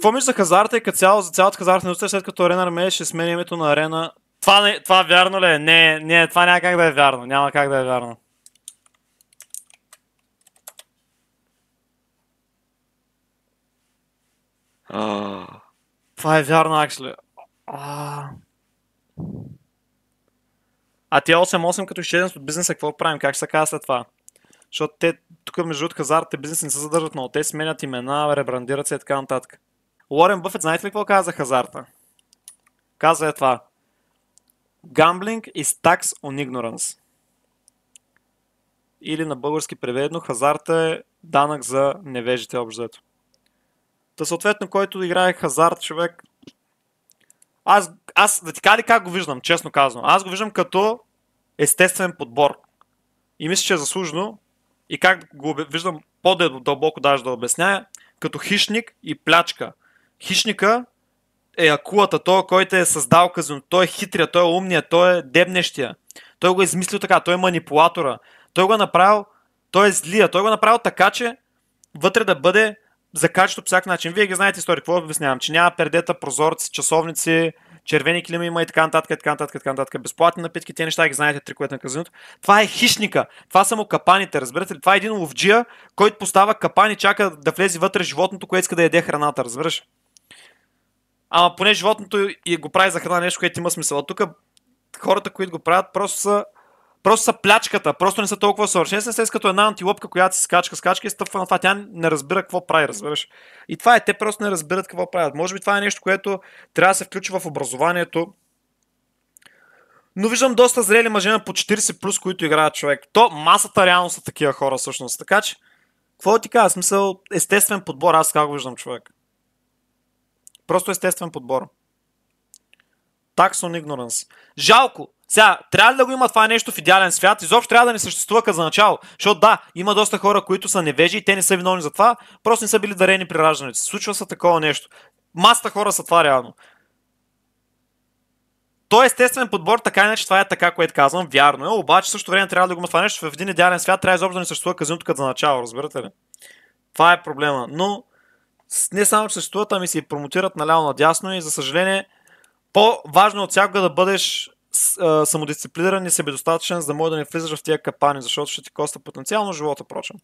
Какво мисля за хазарта и като цяло, за цялата хазартна индустрия, след като Арена Армея ще смени името на Арена? Това, не, това вярно ли е? Не, не, това няма как да е вярно. Няма как да е вярно. Uh. Това е вярно, Аксли. А... а тия 8-8 като изчезнат от бизнеса, какво правим? Как се казва след това? Защото те, тук между хазарта и бизнес не се задържат много. Те сменят имена, ребрандират се и така нататък. Лорен Бъфет, знаете ли какво каза хазарта? Каза е това. Gambling is tax on ignorance. Или на български преведено, хазарта е данък за невежите обждето. Та съответно, който играе хазарт, човек... Аз, аз да ти кажа как го виждам, честно казвам. Аз го виждам като естествен подбор. И мисля, че е заслужено. И как го виждам по-дълбоко даже да обясняя, е като хищник и плячка хищника е акулата, той, е който е създал казино. Той е хитрия, той е умния, той е дебнещия. Той го е измислил така, той е манипулатора. Той го е направил, той е злия, той го е направил така, че вътре да бъде качество по всяк начин. Вие ги знаете история, какво обяснявам, че няма пердета, прозорци, часовници, червени клими има и така нататък, и така нататък, и така нататък. Безплатни напитки, те неща ги знаете, триковете на казиното. Това е хищника, това са му капаните, разбирате ли? Това е един ловджия, който поставя капани, чака да влезе вътре животното, което иска да яде храната, разбираш? Ама поне животното и го прави за храна нещо, което има смисъл. А тук хората, които го правят, просто са Просто са плячката, просто не са толкова Не са като една антилопка, която се скачка, скачка и стъпва на това. Тя не разбира какво прави, разбираш. И това е, те просто не разбират какво правят. Може би това е нещо, което трябва да се включи в образованието. Но виждам доста зрели мъже на по 40 плюс, които играят човек. То масата реално са такива хора всъщност. Така че, какво ти кажа? Смисъл, естествен подбор, аз как го виждам човек. Просто естествен подбор. Таксон игноранс. Жалко. Сега, трябва ли да го има това нещо в идеален свят? Изобщо трябва да не съществува като за начало. Защото да, има доста хора, които са невежи и те не са виновни за това, просто не са били дарени при раждането. Случва се такова нещо. Маста хора са това реално. То е естествен подбор, така иначе това е така, което казвам, вярно е, обаче също време трябва да го има това нещо. В един идеален свят трябва изобщо да не съществува казиното като за начало, разбирате ли? Това е проблема. Но не само че съществуват, ами се промотират наляво надясно и за съжаление по-важно от всякога да бъдеш самодисциплиниран и себедостатъчен, за да може да не влизаш в тия капани, защото ще ти коста потенциално живота, прочим.